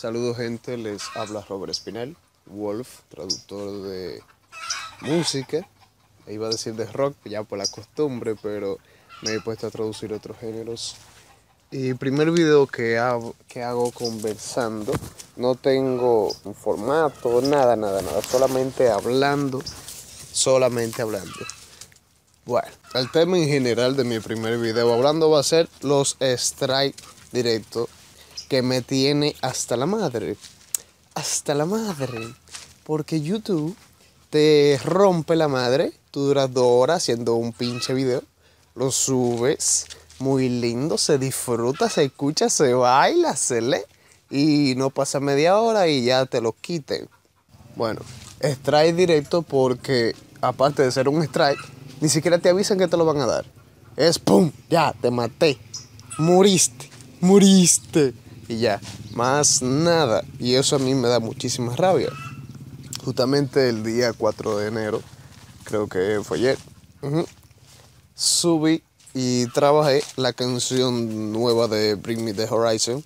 Saludos gente, les habla Robert Espinel, Wolf, traductor de música. iba a decir de rock, ya por la costumbre, pero me he puesto a traducir otros géneros. Y primer video que hago, que hago conversando, no tengo un formato, nada, nada, nada, solamente hablando, solamente hablando. Bueno, el tema en general de mi primer video hablando va a ser los strike directos que me tiene hasta la madre. Hasta la madre. Porque YouTube te rompe la madre. Tú duras dos horas haciendo un pinche video. Lo subes. Muy lindo. Se disfruta, se escucha, se baila, se lee. Y no pasa media hora y ya te lo quiten. Bueno, strike directo porque aparte de ser un strike, ni siquiera te avisan que te lo van a dar. Es pum, ya, te maté. muriste, muriste y ya, más nada. Y eso a mí me da muchísima rabia. Justamente el día 4 de enero, creo que fue ayer, subí y trabajé la canción nueva de Bring Me the Horizon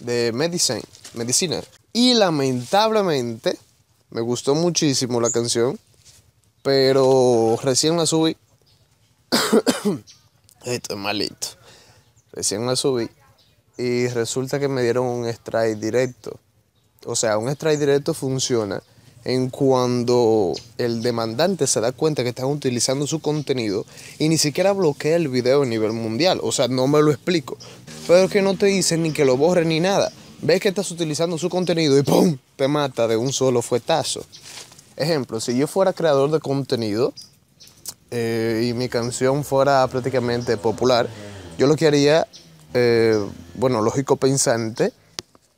de Medicine, Medicina. Y lamentablemente me gustó muchísimo la canción, pero recién la subí. Esto es malito. Recién la subí y resulta que me dieron un strike directo. O sea, un strike directo funciona en cuando el demandante se da cuenta que están utilizando su contenido y ni siquiera bloquea el video a nivel mundial. O sea, no me lo explico. Pero es que no te dicen ni que lo borren ni nada. Ves que estás utilizando su contenido y ¡pum! te mata de un solo fuetazo. Ejemplo, si yo fuera creador de contenido eh, y mi canción fuera prácticamente popular, yo lo que haría eh, bueno, lógico pensante,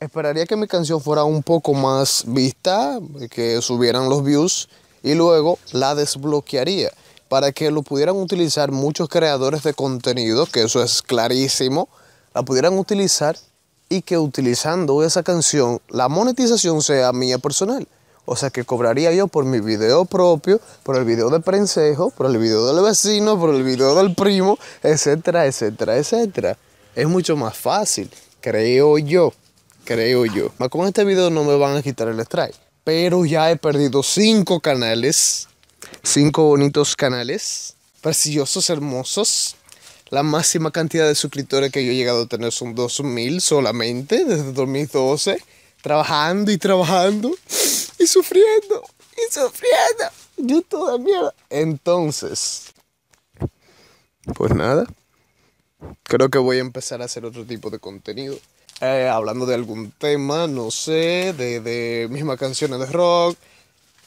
esperaría que mi canción fuera un poco más vista, que subieran los views y luego la desbloquearía para que lo pudieran utilizar muchos creadores de contenido, que eso es clarísimo, la pudieran utilizar y que utilizando esa canción la monetización sea mía personal. O sea que cobraría yo por mi video propio, por el video del prensejo, por el video del vecino, por el video del primo, etcétera, etcétera, etcétera es mucho más fácil, creo yo, creo yo. con este video no me van a quitar el strike. Pero ya he perdido cinco canales, cinco bonitos canales, preciosos, hermosos. La máxima cantidad de suscriptores que yo he llegado a tener son 2.000 solamente desde 2012. Trabajando y trabajando y sufriendo y sufriendo. Yo toda mierda. Entonces, pues nada. Creo que voy a empezar a hacer otro tipo de contenido. Eh, hablando de algún tema, no sé, de, de mismas canciones de rock.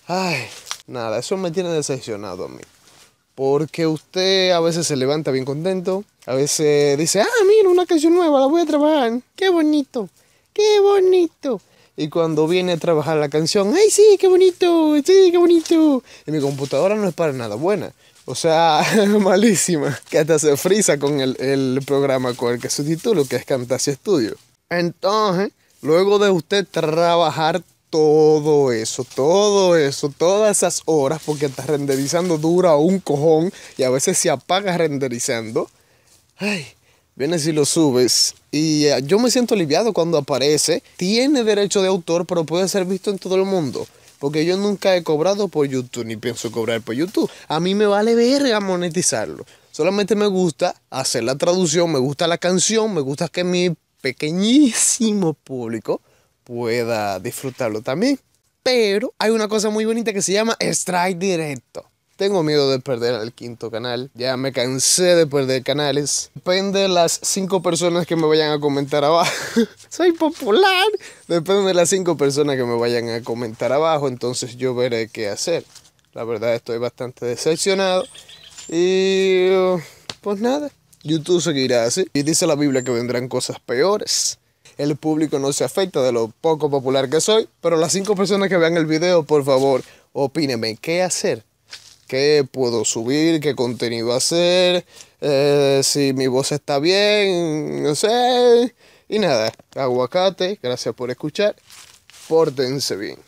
Ay, nada, eso me tiene decepcionado a mí. Porque usted a veces se levanta bien contento, a veces dice, ah, mira, una canción nueva, la voy a trabajar, qué bonito, qué bonito. Y cuando viene a trabajar la canción, ay, sí, qué bonito, sí, qué bonito. Y mi computadora no es para nada buena. O sea, malísima. Que hasta se frisa con el, el programa con el que su que es Cantasia Studio. Entonces, luego de usted trabajar todo eso, todo eso, todas esas horas, porque estás renderizando dura un cojón y a veces se apaga renderizando. Ay, vienes y lo subes. Y eh, yo me siento aliviado cuando aparece. Tiene derecho de autor, pero puede ser visto en todo el mundo. Porque yo nunca he cobrado por YouTube, ni pienso cobrar por YouTube. A mí me vale verga monetizarlo. Solamente me gusta hacer la traducción, me gusta la canción, me gusta que mi pequeñísimo público pueda disfrutarlo también. Pero hay una cosa muy bonita que se llama strike directo. Tengo miedo de perder el quinto canal. Ya me cansé de perder canales. Depende de las cinco personas que me vayan a comentar abajo. Soy popular. Depende de las cinco personas que me vayan a comentar abajo. Entonces yo veré qué hacer. La verdad estoy bastante decepcionado. Y pues nada. YouTube seguirá así. Y dice la Biblia que vendrán cosas peores el público no se afecta de lo poco popular que soy, pero las cinco personas que vean el video, por favor, opínenme qué hacer qué puedo subir, qué contenido hacer, eh, si mi voz está bien, no sé. Y nada, aguacate, gracias por escuchar, pórtense bien.